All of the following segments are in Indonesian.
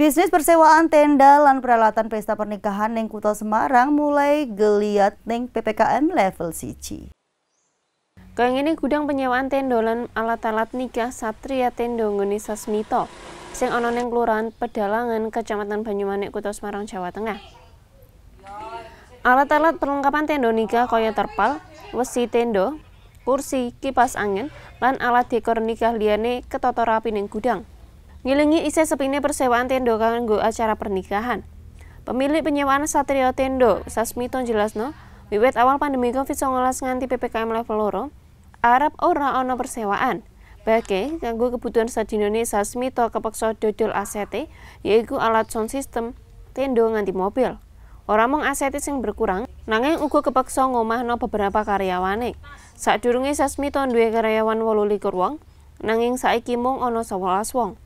Bisnis persewaan tenda dan peralatan pesta pernikahan di kota Semarang mulai geliat di PPKM level Kayak ini gudang penyewaan tenda dan alat-alat nikah Satria Tendo Ngeni Sasmito yang ada di Kelurahan Pedalangan, Kecamatan Banyumanik, Kota Semarang, Jawa Tengah. Alat-alat perlengkapan tenda nikah kaya terpal, wesi tenda, kursi, kipas angin, dan alat dekor nikah Liane ketoto rapi di gudang ngilingi isih sepine persewaan tendo kanggo acara pernikahan. Pemilik penyewaan Satrio Tendo, Sasmito jelasno, wiwit awal pandemi Covid-19 nganti PPKM level loro, Arab ora ono persewaan. Bage kanggo kebutuhan indonesia Sasmito kepeksa dodol asete, yaitu alat sound system, tendo nganti mobil. Ora mong asete sing berkurang, nanging uga kepeksa no beberapa karyawane. Sadurunge Sasmito duwe karyawan 28 wong, nanging saiki mung ono 11 wong.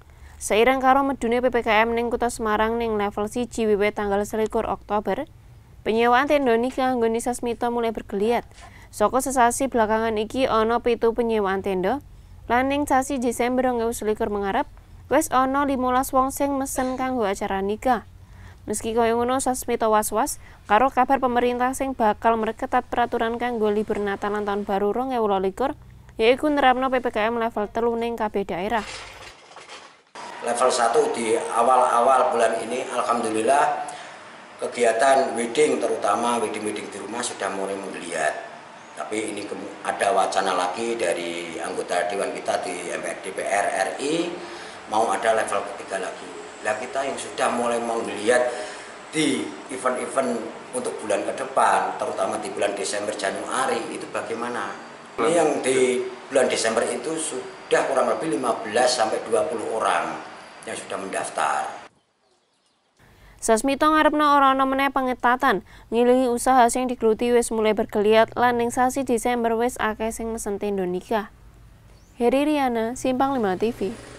Seiring karo medune PPKM ning Kota Semarang ning level 1 wiwit tanggal 21 Oktober, penyewaan tenda nikah kanggo Sasmito mulai bergeliat. Soko sesasi belakangan iki ana pitu penyewaan tenda, lan ning sasi Desember 2021 mengarep wis ana 15 wong sing mesen kanggo acara nikah. Meski kaya ngono Sasmito was-was karo kabar pemerintah sing bakal mereketat peraturan kanggo libur Natal lan tahun baru 2022 yaiku nerapno PPKM level 3 ning kabeh daerah level 1 di awal-awal bulan ini Alhamdulillah kegiatan wedding terutama wedding-wedding di rumah sudah mulai melihat tapi ini ada wacana lagi dari anggota Dewan kita di MPR RI mau ada level ketiga lagi lah kita yang sudah mulai melihat di event-event untuk bulan ke depan, terutama di bulan Desember Januari itu bagaimana? Ini yang di bulan Desember itu sudah kurang lebih 15 sampai 20 orang yang sudah mendaftar. Sasmito ngarepno ora ana meneh pengetatan, ngilingi usaha sing digeluti wis mulai bergeliat lan ning sasi Desember wis akeh sing mesente Indonesia. Heri Riana, Simpang 5 TV.